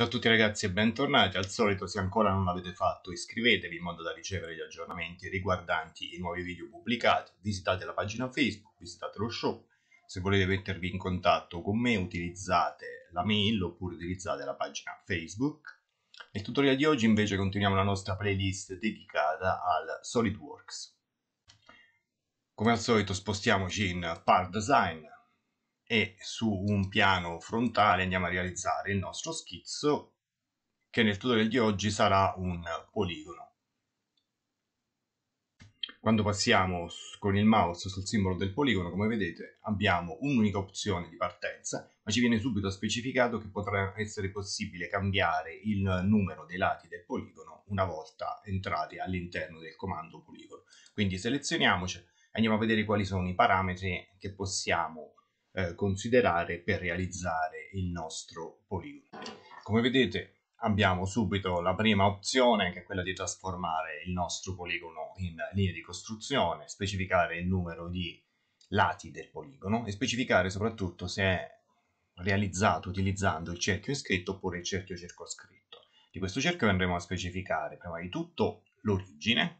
Ciao a tutti ragazzi e bentornati, al solito se ancora non l'avete fatto iscrivetevi in modo da ricevere gli aggiornamenti riguardanti i nuovi video pubblicati, visitate la pagina Facebook, visitate lo show, se volete mettervi in contatto con me utilizzate la mail oppure utilizzate la pagina Facebook. Nel tutorial di oggi invece continuiamo la nostra playlist dedicata al SolidWorks. Come al solito spostiamoci in Part Design, e su un piano frontale andiamo a realizzare il nostro schizzo che nel tutorial di oggi sarà un poligono. Quando passiamo con il mouse sul simbolo del poligono, come vedete, abbiamo un'unica opzione di partenza, ma ci viene subito specificato che potrà essere possibile cambiare il numero dei lati del poligono una volta entrati all'interno del comando poligono. Quindi selezioniamoci e andiamo a vedere quali sono i parametri che possiamo eh, considerare per realizzare il nostro poligono. Come vedete abbiamo subito la prima opzione che è quella di trasformare il nostro poligono in linee di costruzione, specificare il numero di lati del poligono e specificare soprattutto se è realizzato utilizzando il cerchio iscritto oppure il cerchio circoscritto. Di questo cerchio andremo a specificare prima di tutto l'origine,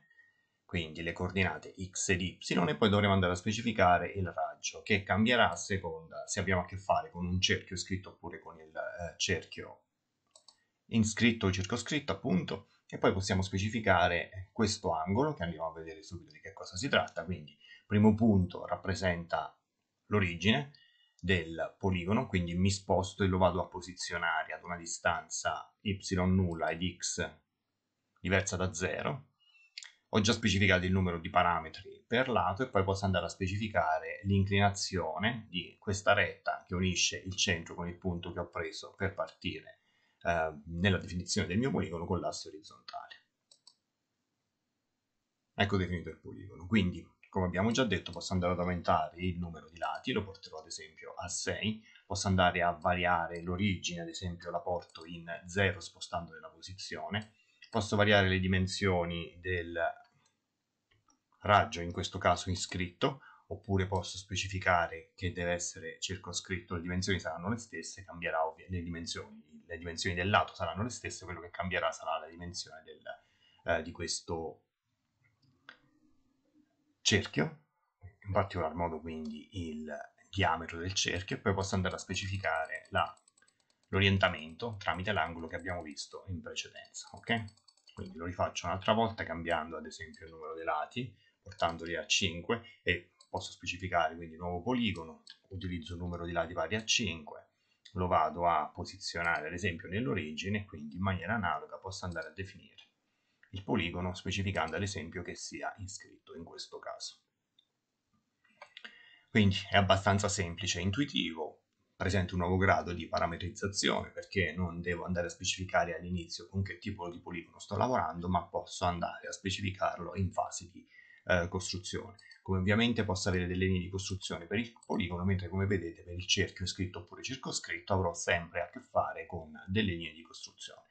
quindi le coordinate x ed y e poi dovremo andare a specificare il raggio che cambierà a seconda se abbiamo a che fare con un cerchio scritto oppure con il eh, cerchio inscritto o circoscritto appunto e poi possiamo specificare questo angolo che andiamo a vedere subito di che cosa si tratta quindi primo punto rappresenta l'origine del poligono quindi mi sposto e lo vado a posizionare ad una distanza y nulla ed x diversa da 0 ho già specificato il numero di parametri per lato e poi posso andare a specificare l'inclinazione di questa retta che unisce il centro con il punto che ho preso per partire eh, nella definizione del mio poligono con l'asse orizzontale. Ecco definito il poligono. Quindi, come abbiamo già detto, posso andare ad aumentare il numero di lati, lo porterò ad esempio a 6, posso andare a variare l'origine, ad esempio la porto in 0 spostando la posizione, posso variare le dimensioni del raggio in questo caso iscritto oppure posso specificare che deve essere circoscritto, le dimensioni saranno le stesse, cambierà ovviamente le dimensioni, le dimensioni del lato saranno le stesse, quello che cambierà sarà la dimensione del, eh, di questo cerchio, in particolar modo quindi il diametro del cerchio, e poi posso andare a specificare l'orientamento tramite l'angolo che abbiamo visto in precedenza, ok? Quindi lo rifaccio un'altra volta cambiando ad esempio il numero dei lati, portandoli a 5 e posso specificare quindi nuovo poligono, utilizzo un numero di lati pari a 5, lo vado a posizionare ad esempio nell'origine, quindi in maniera analoga posso andare a definire il poligono specificando ad esempio che sia iscritto in questo caso. Quindi è abbastanza semplice e intuitivo, presenta un nuovo grado di parametrizzazione perché non devo andare a specificare all'inizio con che tipo di poligono sto lavorando, ma posso andare a specificarlo in fase di eh, costruzione, come ovviamente posso avere delle linee di costruzione per il poligono, mentre come vedete per il cerchio iscritto oppure circoscritto avrò sempre a che fare con delle linee di costruzione.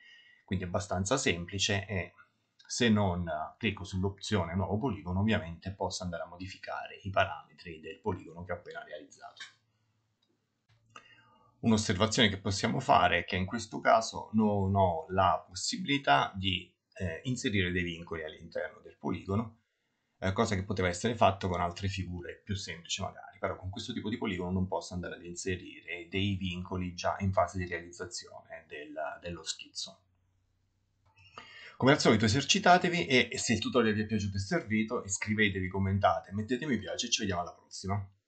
Quindi è abbastanza semplice e se non clicco sull'opzione nuovo poligono ovviamente posso andare a modificare i parametri del poligono che ho appena realizzato. Un'osservazione che possiamo fare è che in questo caso non ho la possibilità di eh, inserire dei vincoli all'interno del poligono eh, cosa che poteva essere fatto con altre figure più semplici magari, però con questo tipo di poligono non posso andare ad inserire dei vincoli già in fase di realizzazione del, dello schizzo. Come al solito esercitatevi e se il tutorial vi è piaciuto e servito iscrivetevi, commentate, mettete mi piace e ci vediamo alla prossima.